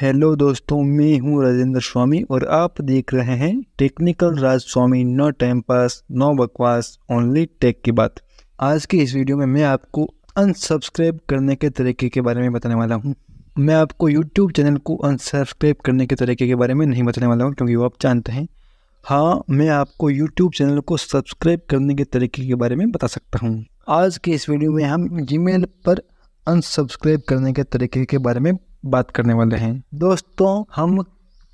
hello दोस्तों मैं हूं राजेंद्र स्वामी और आप देख रहे हैं technical Raj Swami no time pass no बकवास ओनली टेक की बात आज की इस वीडियो में मैं आपको अनसब्सक्राइब करने के तरीके के बारे में बताने वाला हूं मैं आपको यूट्यूब चैनल को अनसब्सक्राइब करने के तरीके के बारे में नहीं बताने वाला हूँ क्योंकि वो आप जानते हैं हाँ मैं आपको यूट्यूब चैनल को सब्सक्राइब करने के तरीके के बारे में बता सकता हूँ आज के इस वीडियो में हम जी पर अनसब्सक्राइब करने के तरीके के बारे में बात करने वाले हैं दोस्तों हम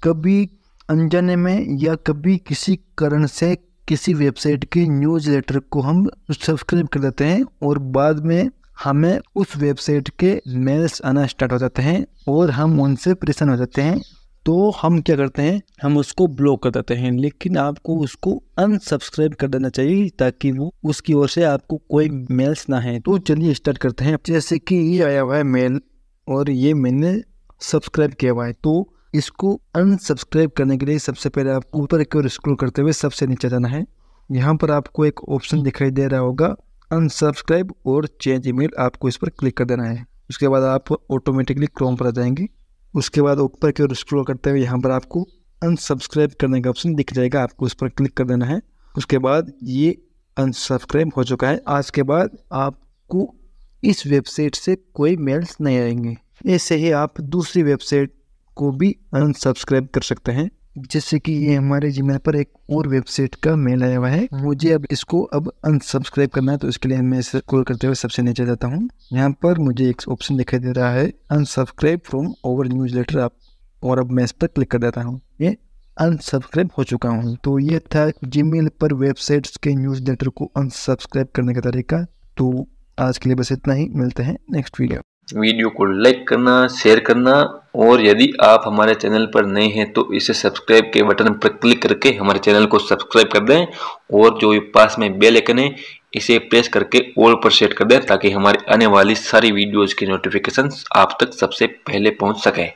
कभी अनजाने में या कभी किसी कारण से किसी वेबसाइट के न्यूज लेटर को हम सब्सक्राइब कर देते हैं और बाद में हमें उस वेबसाइट के मेल्स आना स्टार्ट हो जाते हैं और हम उनसे परेशान हो जाते हैं तो हम क्या करते हैं हम उसको ब्लॉक कर देते हैं लेकिन आपको उसको अनसब्सक्राइब कर देना चाहिए ताकि वो उसकी ओर से आपको कोई मेल्स ना है तो चलिए स्टार्ट करते हैं जैसे कि ये आया हुआ है मेल और ये मैंने सब्सक्राइब किया हुआ है तो इसको अनसब्सक्राइब करने के लिए सबसे पहले आपको ऊपर एक और स्क्रोल करते हुए सबसे नीचे जाना है यहाँ पर आपको एक ऑप्शन दिखाई दे रहा होगा अनसब्सक्राइब और चेंज ईमेल आपको इस पर क्लिक कर देना है उसके बाद आप ऑटोमेटिकली क्रोम पर आ जाएंगे उसके बाद ऊपर की ओर स्क्रॉल करते हुए यहाँ पर आपको अनसब्सक्राइब करने का ऑप्शन दिख जाएगा आपको उस पर क्लिक कर देना है उसके बाद ये अनसब्सक्राइब हो चुका है आज के बाद आपको इस वेबसाइट से कोई मेल्स नहीं आएंगे ऐसे ही आप दूसरी वेबसाइट को भी अनसब्सक्राइब कर सकते हैं जैसे कि ये हमारे जीमेल पर एक और वेबसाइट का मेल आया हुआ है मुझे अब इसको अब अनसब्सक्राइब करना है तो इसके लिए मैं इसे कॉल करते हुए सबसे नीचे जाता हूँ यहाँ पर मुझे एक ऑप्शन दिखाई दे रहा है unsubscribe from our newsletter आप और अब मैं इस पर क्लिक कर देता हूँ ये अनसब्सक्राइब हो चुका हूँ तो ये था जीमेल पर वेबसाइट्स के न्यूज़ लेटर को अनसब्सक्राइब करने का तरीका तो आज के लिए बस इतना ही मिलते हैं नेक्स्ट वीडियो वीडियो को लाइक करना शेयर करना और यदि आप हमारे चैनल पर नए हैं तो इसे सब्सक्राइब के बटन पर क्लिक करके हमारे चैनल को सब्सक्राइब कर दें और जो पास में बेल आइकन है इसे प्रेस करके ऑल पर सेट कर दें ताकि हमारी आने वाली सारी वीडियोज़ की नोटिफिकेशन आप तक सबसे पहले पहुंच सके